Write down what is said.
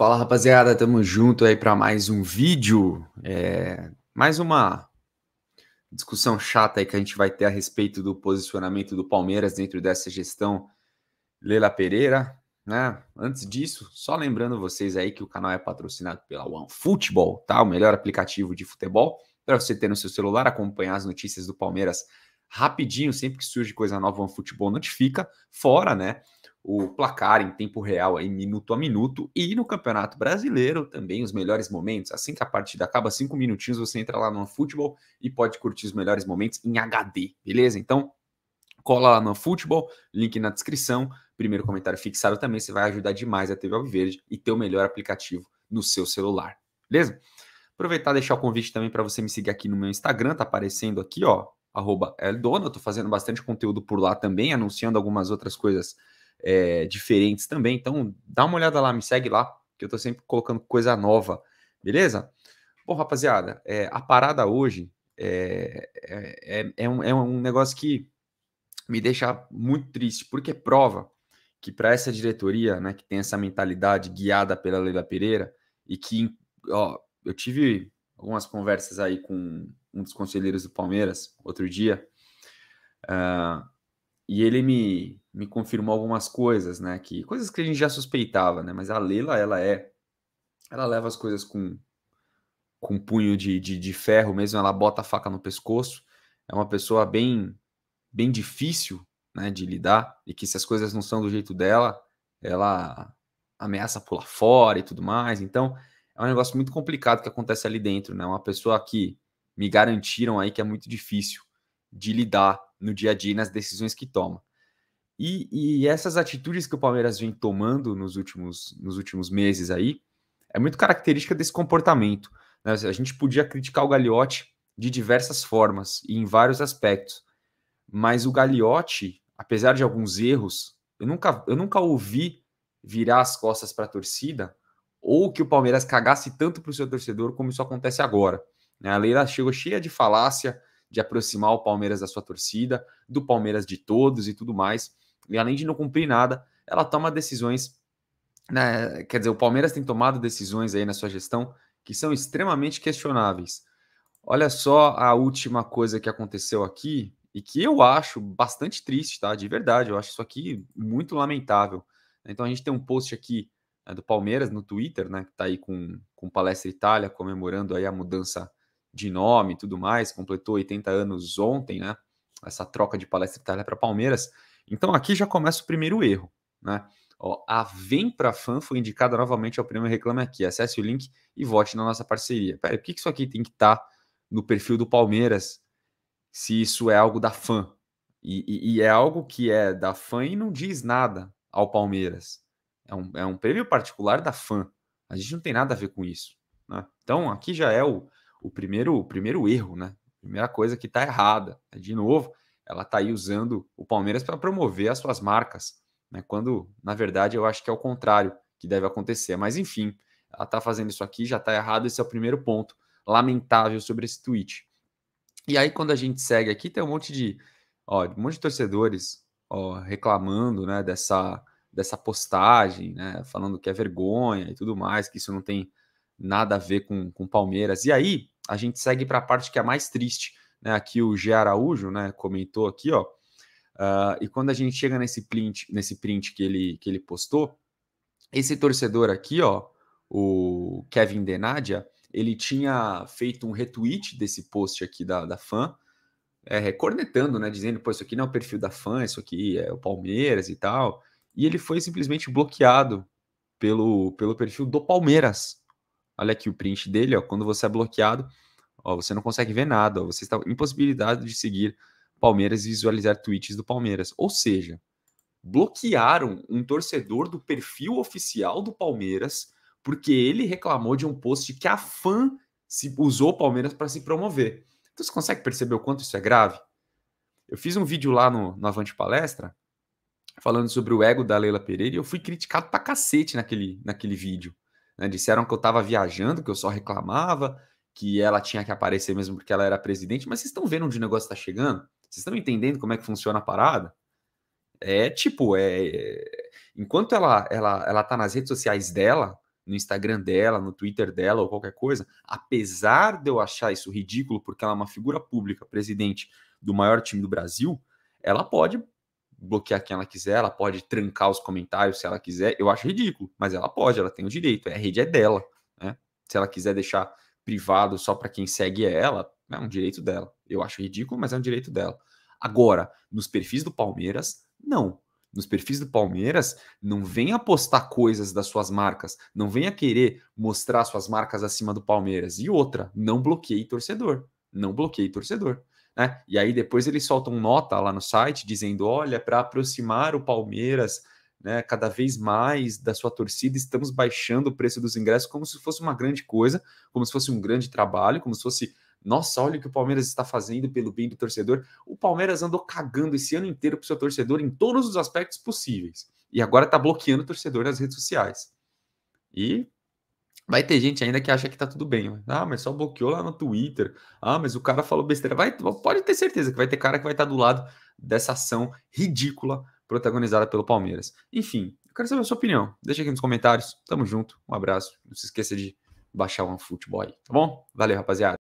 Fala rapaziada, tamo junto aí para mais um vídeo, é... mais uma discussão chata aí que a gente vai ter a respeito do posicionamento do Palmeiras dentro dessa gestão Leila Pereira, né? Antes disso, só lembrando vocês aí que o canal é patrocinado pela OneFootball, tá? O melhor aplicativo de futebol para você ter no seu celular, acompanhar as notícias do Palmeiras rapidinho, sempre que surge coisa nova, OneFootball notifica, fora, né? o placar em tempo real, aí, minuto a minuto, e no Campeonato Brasileiro também os melhores momentos. Assim que a partida acaba, cinco minutinhos, você entra lá no futebol e pode curtir os melhores momentos em HD, beleza? Então, cola lá no futebol, link na descrição, primeiro comentário fixado também, você vai ajudar demais a TV Alviverde e ter o melhor aplicativo no seu celular, beleza? Aproveitar e deixar o convite também para você me seguir aqui no meu Instagram, tá aparecendo aqui, ó, arroba Eldona, tô fazendo bastante conteúdo por lá também, anunciando algumas outras coisas é, diferentes também. Então, dá uma olhada lá, me segue lá, que eu tô sempre colocando coisa nova, beleza? Bom, rapaziada, é, a parada hoje eh, é, é, é, um, é um negócio que me deixa muito triste, porque prova que para essa diretoria, né, que tem essa mentalidade guiada pela Leila Pereira e que, ó, eu tive algumas conversas aí com um dos conselheiros do Palmeiras outro dia, uh, e ele me me confirmou algumas coisas, né? Que coisas que a gente já suspeitava, né? Mas a Leila, ela é, ela leva as coisas com com punho de, de, de ferro mesmo. Ela bota a faca no pescoço. É uma pessoa bem bem difícil, né? De lidar e que se as coisas não são do jeito dela, ela ameaça pular fora e tudo mais. Então é um negócio muito complicado que acontece ali dentro, né? Uma pessoa que me garantiram aí que é muito difícil de lidar no dia a dia nas decisões que toma. E, e, essas atitudes que o Palmeiras vem tomando nos últimos, nos últimos meses aí é muito característica desse comportamento. Né? A gente podia criticar o Gagliotti de diversas formas e em vários aspectos, mas o Gagliotti, apesar de alguns erros, eu nunca, eu nunca ouvi virar as costas para a torcida ou que o Palmeiras cagasse tanto para o seu torcedor como isso acontece agora. Né? A Leila chegou cheia de falácia de aproximar o Palmeiras da sua torcida, do Palmeiras de todos e tudo mais e além de não cumprir nada, ela toma decisões, né? Quer dizer, o Palmeiras tem tomado decisões aí na sua gestão que são extremamente questionáveis. Olha só a última coisa que aconteceu aqui e que eu acho bastante triste, tá? De verdade, eu acho isso aqui muito lamentável. Então a gente tem um post aqui né, do Palmeiras no Twitter, né? Que tá aí com, com Palestra Itália comemorando aí a mudança de nome e tudo mais, completou 80 anos ontem, né? Essa troca de Palestra Itália para Palmeiras. Então aqui já começa o primeiro erro, né? Ó, a Vem para Fã foi indicada novamente ao prêmio Reclame Aqui. Acesse o link e vote na nossa parceria. Pera, por que, isso aqui tem que estar tá no perfil do Palmeiras se isso é algo da fã? E, e, e, é algo que é da fã e não diz nada ao Palmeiras. É um, é um prêmio particular da fã. A gente não tem nada a ver com isso. Né? Então aqui já é o, o, primeiro, o primeiro erro, né? Primeira coisa que está errada. É, de novo, ela está aí usando o Palmeiras para promover as suas marcas, né? quando na verdade eu acho que é o contrário que deve acontecer. Mas enfim, ela está fazendo isso aqui, já está errado, esse é o primeiro ponto lamentável sobre esse tweet. E aí quando a gente segue aqui, tem um monte de, ó, um monte de torcedores ó, reclamando né, dessa, dessa postagem, né, falando que é vergonha e tudo mais, que isso não tem nada a ver com, com Palmeiras. E aí a gente segue para a parte que é mais triste, né? Aqui o G. Araújo né, comentou aqui, ó. Uh, e quando a gente chega nesse print, nesse print que ele, que ele postou, esse torcedor aqui, ó, o Kevin Denadia, ele tinha feito um retweet desse post aqui da, da fã, é, cornetando, né? Dizendo, pô, isso aqui não é o perfil da fã, isso aqui é o Palmeiras e tal. E ele foi simplesmente bloqueado pelo, pelo perfil do Palmeiras. Olha aqui o print dele, ó. Quando você é bloqueado, Ó, você não consegue ver nada, ó, você está impossibilitado de seguir Palmeiras e visualizar tweets do Palmeiras. Ou seja, bloquearam um torcedor do perfil oficial do Palmeiras porque ele reclamou de um post que a fã se, usou o Palmeiras para se promover. Então você consegue perceber o quanto isso é grave? Eu fiz um vídeo lá no, no Avante Palestra falando sobre o ego da Leila Pereira e eu fui criticado pra cacete naquele, naquele vídeo. Né? Disseram que eu tava viajando, que eu só reclamava, que ela tinha que aparecer mesmo porque ela era presidente, mas vocês estão vendo onde o negócio está chegando? Vocês estão entendendo como é que funciona a parada? É tipo, é, é, enquanto ela, ela, ela tá nas redes sociais dela, no Instagram dela, no Twitter dela ou qualquer coisa, apesar de eu achar isso ridículo, porque ela é uma figura pública, presidente do maior time do Brasil, ela pode bloquear quem ela quiser, ela pode trancar os comentários se ela quiser. Eu acho ridículo, mas ela pode, ela tem o direito, é, a rede é dela. Né? Se ela quiser deixar privado só para quem segue ela, é um direito dela. Eu acho ridículo, mas é um direito dela. Agora, nos perfis do Palmeiras, não. Nos perfis do Palmeiras, não venha postar coisas das suas marcas, não venha querer mostrar suas marcas acima do Palmeiras. E outra, não bloqueie torcedor. Não bloqueie torcedor. Né? E aí depois eles soltam nota lá no site dizendo: olha, para aproximar o Palmeiras né, cada vez mais da sua torcida, estamos baixando o preço dos ingressos como se fosse uma grande coisa, como se fosse um grande trabalho, como se fosse, nossa, olha o que o Palmeiras está fazendo pelo bem do torcedor. O Palmeiras andou cagando esse ano inteiro para o seu torcedor em todos os aspectos possíveis. E agora está bloqueando o torcedor nas redes sociais. E vai ter gente ainda que acha que está tudo bem. Né? Ah, mas só bloqueou lá no Twitter. Ah, mas o cara falou besteira. Vai, pode ter certeza que vai ter cara que vai estar tá do lado dessa ação ridícula protagonizada pelo Palmeiras. Enfim, eu quero saber a sua opinião. Deixa aqui nos comentários. Tamo junto. Um abraço. Não se esqueça de baixar o OneFootball aí, tá bom? Valeu, rapaziada.